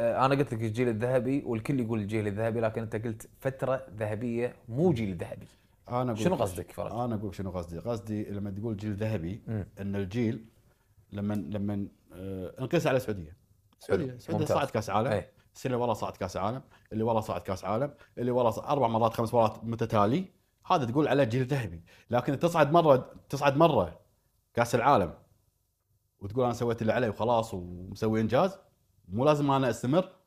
آه، انا قلت لك الجيل الذهبي والكل يقول الجيل الذهبي لكن انت قلت فتره ذهبيه مو جيل ذهبي انا اقول شنو قصدك فرج؟ انا اقول شنو قصدي؟ قصدي لما تقول جيل ذهبي ان الجيل لما لما آه، انقيس على السعوديه السعوديه السعوديه صعد كاس عالم أي. السنه اللي ورا صعد كاس عالم اللي ورا صعد كاس عالم اللي ورا اربع مرات خمس مرات متتالي هذا تقول على جيل ذهبي لكن تصعد مره تصعد مره كاس العالم وتقول انا سويت اللي علي وخلاص ومسوي انجاز مو لازم انا استمر